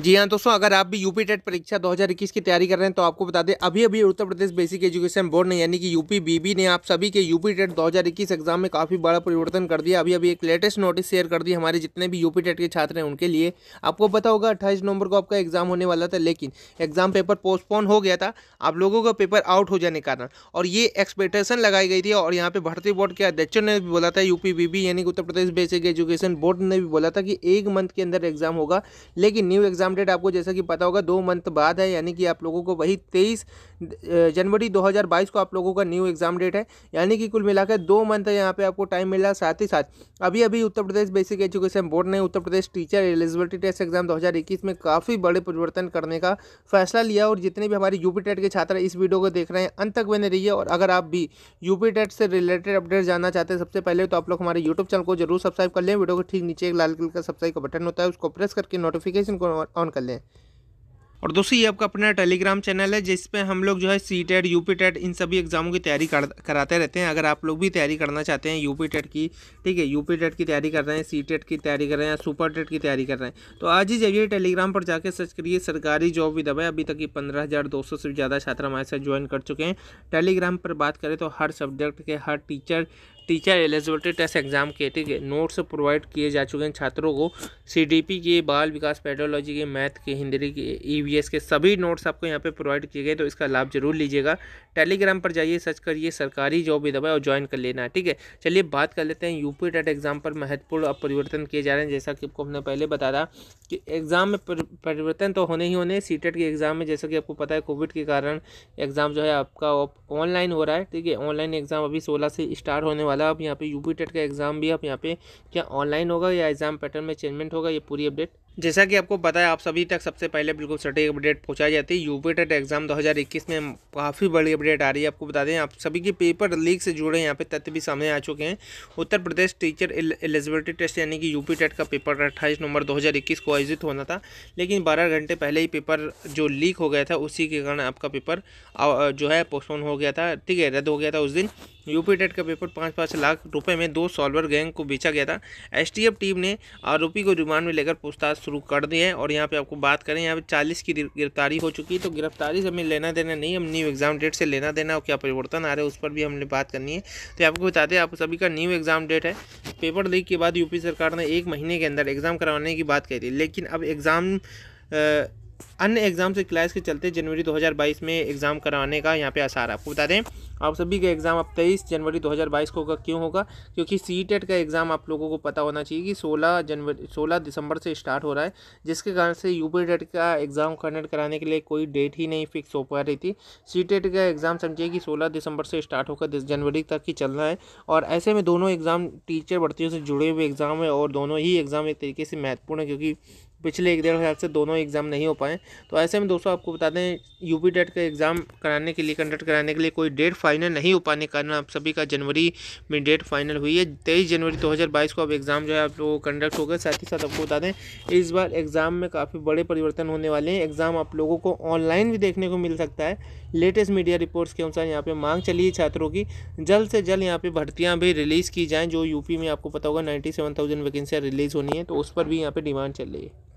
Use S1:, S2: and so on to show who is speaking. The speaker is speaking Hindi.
S1: जी हाँ दोस्तों अगर आप भी यूपी टेट परीक्षा 2021 की तैयारी कर रहे हैं तो आपको बता दें अभी अभी Uttar Pradesh basic education board ने यानी कि यूपी बीबी ने आप सभी के यूपी टेट 2021 एग्जाम में काफ़ी बड़ा परिवर्तन कर दिया अभी अभी एक लेटेस्ट नोटिस शेयर कर दी हमारे जितने भी यूपी टेट के छात्र हैं उनके लिए आपको पता होगा अट्ठाईस नवंबर को आपका एग्जाम होने वाला था लेकिन एग्जाम पेपर पोस्टपोन हो गया था आप लोगों का पेपर आउट हो जाने के कारण और ये एक्सपेक्टेशन लगाई गई थी और यहाँ पर भर्ती बोर्ड के अध्यक्षों ने भी बोला था यूपी बीबी यानी कि Uttar Pradesh basic education board ने भी बोला था कि एक मंथ के अंदर एग्जाम होगा लेकिन न्यू एग्जाम एग्ज़ाम डेट आपको जैसा कि पता होगा दो मंथ बाद है यानी कि आप लोगों को वही तेईस जनवरी 2022 को आप लोगों का न्यू एग्ज़ाम डेट है यानी कि कुल मिलाकर दो मंथ यहाँ पे आपको टाइम रहा साथ ही साथ अभी अभी Uttar Pradesh basic education board ने Uttar Pradesh teacher eligibility test exam 2021 में काफ़ी बड़े परिवर्तन करने का फैसला लिया और जितने भी हमारे यूपी टेट के छात्र इस वीडियो को देख रहे हैं अंत तक बने रहिए और अगर आप भी यूपी टेट से रिलेटेड अपडेट जानना चाहते हैं सबसे पहले तो आप लोग हमारे यूट्यूब चैनल को जरूर सब्सक्राइब कर लें वीडियो के ठीक नीचे एक लाल कलर का सब्सक्राइब का बटन होता है उसको प्रेस करके नोटिफिकेशन को ऑन कर लें और दोस्तों ये आपका अपना टेलीग्राम चैनल है जिसपे हम लोग जो है C TET U P TET इन सभी एग्ज़ामों की तैयारी कर, कराते रहते हैं अगर आप लोग भी तैयारी करना चाहते हैं यू पी टेट की ठीक है यू पी टेट की तैयारी कर रहे हैं सी टेट की तैयारी कर रहे हैं सुपर टेट की तैयारी कर रहे हैं तो आज ही जाइए टेलीग्राम पर जाकर सर्च करिए सरकारी जॉब भी दबाए अभी तक ये पंद्रह हज़ार दो सौ से ज़्यादा छात्र हमारे साथ ज्वाइन कर चुके हैं टेलीग्राम पर बात करें तो हर सब्जेक्ट के हर teacher teacher eligibility test exam के ठीक है नोट्स प्रोवाइड किए जा चुके हैं छात्रों को सीडीपी के बाल विकास पेडोलॉजी के मैथ के हिंदी के ईवीएस e के सभी नोट्स आपको यहाँ पे प्रोवाइड किए गए तो इसका लाभ जरूर लीजिएगा टेलीग्राम पर जाइए सर्च करिए सरकारी जॉब भी दबाए और ज्वाइन कर लेना ठीक है चलिए बात कर लेते हैं यूपी टेट एग्ज़ाम पर महत्वपूर्ण अब परिवर्तन किए जा रहे हैं जैसा कि आपको हमने पहले बताया कि एग्ज़ाम में परिवर्तन तो होने ही होने सी टेट e के एग्ज़ाम में जैसा कि आपको पता है कोविड के कारण एग्ज़ाम जो है आपका ऑनलाइन हो रहा है ठीक है ऑनलाइन एग्ज़ाम अभी सोलह से स्टार्ट होने वाला वाला अब यहाँ पे यूपी टेट e का एग्ज़ाम भी अब यहाँ पे क्या ऑनलाइन होगा या एग्ज़ाम पैटर्न में चेंजमेंट होगा ये पूरी अपडेट जैसा कि आपको बताया आप सभी तक सबसे पहले बिल्कुल सटीक अपडेट पहुंचाई जाती है यूपी टेट एग्जाम 2021 में काफ़ी बड़ी अपडेट आ रही है आपको बता दें आप सभी के पेपर लीक से जुड़े यहाँ पे तथ्य भी सामने आ चुके हैं Uttar Pradesh teacher eligibility test यानी कि यूपी टेट e का पेपर अट्ठाईस नवंबर 2021 को आयोजित होना था लेकिन बारह घंटे पहले ही पेपर जो लीक हो गया था उसी के कारण आपका पेपर जो है पोस्टपोन हो गया था ठीक है रद्द हो गया था उस दिन यूपी टेट e का पेपर पाँच पाँच लाख रुपये में दो सॉल्वर गैंग को बेचा गया था एस टीम ने आरोपी को रिमांड में लेकर पूछताछ शुरू कर दिए हैं और यहाँ पे आपको बात करें यहाँ पे चालीस की गिरफ्तारी हो चुकी है तो गिरफ्तारी से हमें लेना देना नहीं हम न्यू एग्ज़ाम डेट से लेना देना और क्या परिवर्तन आ रहे हैं उस पर भी हमने बात करनी है तो आपको बता दें आप सभी का न्यू एग्ज़ाम डेट है पेपर लीक के बाद यूपी सरकार ने एक महीने के अंदर एग्ज़ाम करवाने की बात कही थी लेकिन अब एग्ज़ाम अन्य एग्ज़ाम से क्लास के चलते जनवरी 2022 में एग्ज़ाम कराने का यहाँ पे आसार आपको बता दें आप सभी का एग्ज़ाम अब 23 जनवरी 2022 को होगा क्यों होगा क्योंकि सी टेट e का एग्ज़ाम आप लोगों को पता होना चाहिए कि 16 जनवरी 16 दिसंबर से स्टार्ट हो रहा है जिसके कारण से यू टेट e का एग्ज़ाम कंडक्ट कराने के लिए कोई डेट ही नहीं फिक्स हो पा रही थी सी टेट e का एग्ज़ाम समझिए कि सोलह दिसंबर से स्टार्ट होकर दस जनवरी तक ही चलना है और ऐसे में दोनों एग्ज़ाम टीचर भर्तियों से जुड़े हुए एग्ज़ाम है और दोनों ही एग्ज़ाम एक तरीके से महत्वपूर्ण है क्योंकि पिछले एक डेढ़ हज़ार से दोनों एग्ज़ाम नहीं हो पाए तो ऐसे में दोस्तों आपको बता दें यू पी डेट का एग्ज़ाम कराने के लिए कंडक्ट कराने के लिए कोई डेट फाइनल नहीं हो पाने के कारण आप सभी का जनवरी में डेट फाइनल हुई है तेईस जनवरी दो हज़ार बाईस को अब एग्ज़ाम जो है आप लोगों को कंडक्ट होगा साथ ही साथ आपको बता दें इस बार एग्ज़ाम में काफ़ी बड़े परिवर्तन होने वाले हैं एग्ज़ाम आप लोगों को ऑनलाइन भी देखने को मिल सकता है लेटेस्ट मीडिया रिपोर्ट्स के अनुसार यहाँ पर मांग चली है छात्रों की जल्द से जल्द यहाँ पर भर्तियाँ भी रिलीज़ की जाएँ जो यूपी में आपको पता होगा नाइन्टी सेवन थाउजेंड वैकेंसियाँ रिलीज़ होनी है तो उस पर भी यहाँ पर डिमांड चल रही है